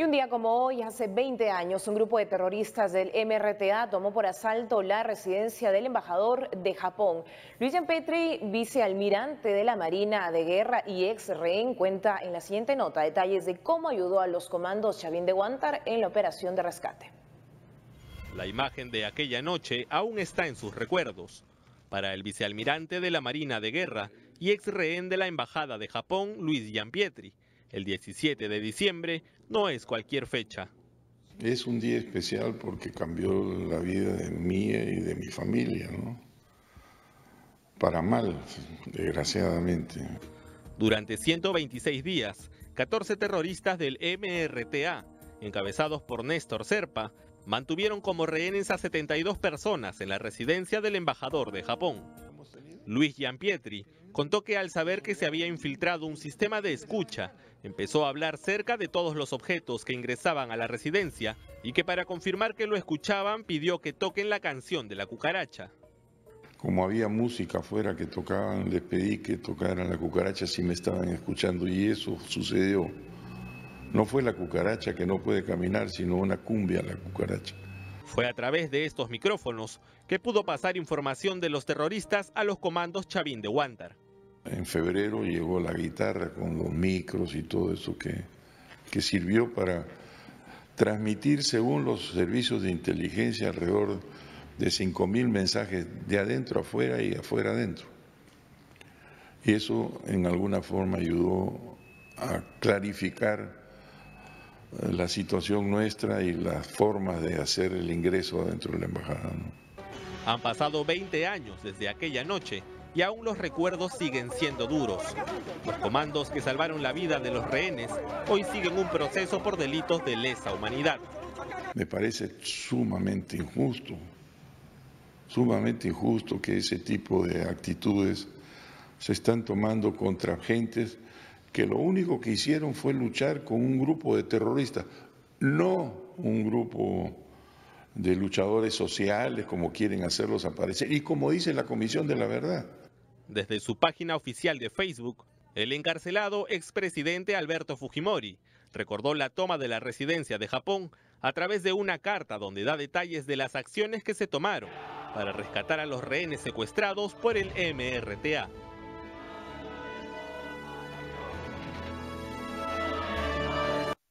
Y un día como hoy, hace 20 años, un grupo de terroristas del MRTA tomó por asalto la residencia del embajador de Japón. Luis Petri, vicealmirante de la Marina de Guerra y ex rehén, cuenta en la siguiente nota detalles de cómo ayudó a los comandos Chavín de Guantar en la operación de rescate. La imagen de aquella noche aún está en sus recuerdos. Para el vicealmirante de la Marina de Guerra y ex rehén de la Embajada de Japón, Luis Pietri. El 17 de diciembre no es cualquier fecha. Es un día especial porque cambió la vida de mía y de mi familia, ¿no? Para mal, desgraciadamente. Durante 126 días, 14 terroristas del MRTA, encabezados por Néstor Serpa, mantuvieron como rehenes a 72 personas en la residencia del embajador de Japón. Luis Gianpietri, contó que al saber que se había infiltrado un sistema de escucha, empezó a hablar cerca de todos los objetos que ingresaban a la residencia y que para confirmar que lo escuchaban pidió que toquen la canción de la cucaracha. Como había música afuera que tocaban, les pedí que tocaran la cucaracha si me estaban escuchando y eso sucedió. No fue la cucaracha que no puede caminar, sino una cumbia la cucaracha. Fue a través de estos micrófonos que pudo pasar información de los terroristas a los comandos Chavín de Huántar. En febrero llegó la guitarra con los micros y todo eso que, que sirvió para transmitir, según los servicios de inteligencia, alrededor de 5.000 mensajes de adentro afuera y afuera adentro. Y eso en alguna forma ayudó a clarificar la situación nuestra y las formas de hacer el ingreso dentro de la embajada. Han pasado 20 años desde aquella noche y aún los recuerdos siguen siendo duros. Los comandos que salvaron la vida de los rehenes hoy siguen un proceso por delitos de lesa humanidad. Me parece sumamente injusto, sumamente injusto que ese tipo de actitudes se están tomando contra gentes que lo único que hicieron fue luchar con un grupo de terroristas, no un grupo de luchadores sociales como quieren hacerlos aparecer y como dice la Comisión de la Verdad. Desde su página oficial de Facebook, el encarcelado expresidente Alberto Fujimori recordó la toma de la residencia de Japón a través de una carta donde da detalles de las acciones que se tomaron para rescatar a los rehenes secuestrados por el MRTA.